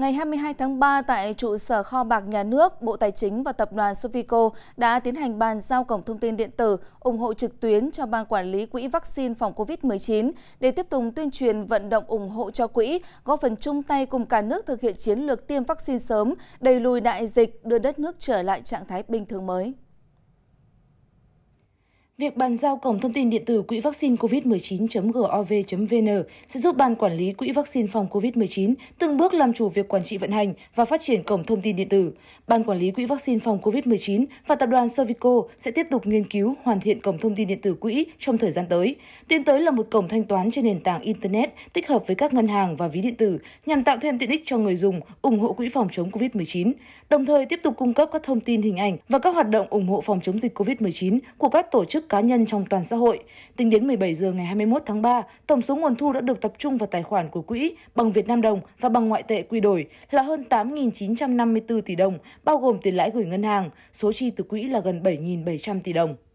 Ngày 22 tháng 3 tại trụ sở kho bạc nhà nước, Bộ Tài chính và Tập đoàn Sovico đã tiến hành bàn giao cổng thông tin điện tử ủng hộ trực tuyến cho Ban Quản lý Quỹ Vaccine phòng COVID-19 để tiếp tục tuyên truyền vận động ủng hộ cho quỹ, góp phần chung tay cùng cả nước thực hiện chiến lược tiêm vaccine sớm, đẩy lùi đại dịch, đưa đất nước trở lại trạng thái bình thường mới. Việc bàn giao cổng thông tin điện tử quỹ vaccine covid19.gov.vn sẽ giúp Ban Quản lý Quỹ vaccine phòng COVID-19 từng bước làm chủ việc quản trị vận hành và phát triển cổng thông tin điện tử. Ban Quản lý Quỹ vaccine phòng COVID-19 và Tập đoàn Sovico sẽ tiếp tục nghiên cứu hoàn thiện cổng thông tin điện tử quỹ trong thời gian tới. Tiến tới là một cổng thanh toán trên nền tảng Internet tích hợp với các ngân hàng và ví điện tử nhằm tạo thêm tiện ích cho người dùng ủng hộ Quỹ phòng chống COVID-19, đồng thời tiếp tục cung cấp các thông tin hình ảnh và các hoạt động ủng hộ phòng chống dịch COVID-19 của các tổ chức cá nhân trong toàn xã hội. Tính đến 17 giờ ngày 21 tháng 3, tổng số nguồn thu đã được tập trung vào tài khoản của quỹ bằng Việt Nam đồng và bằng ngoại tệ quy đổi là hơn 8.954 tỷ đồng, bao gồm tiền lãi gửi ngân hàng, số chi từ quỹ là gần 7.700 tỷ đồng.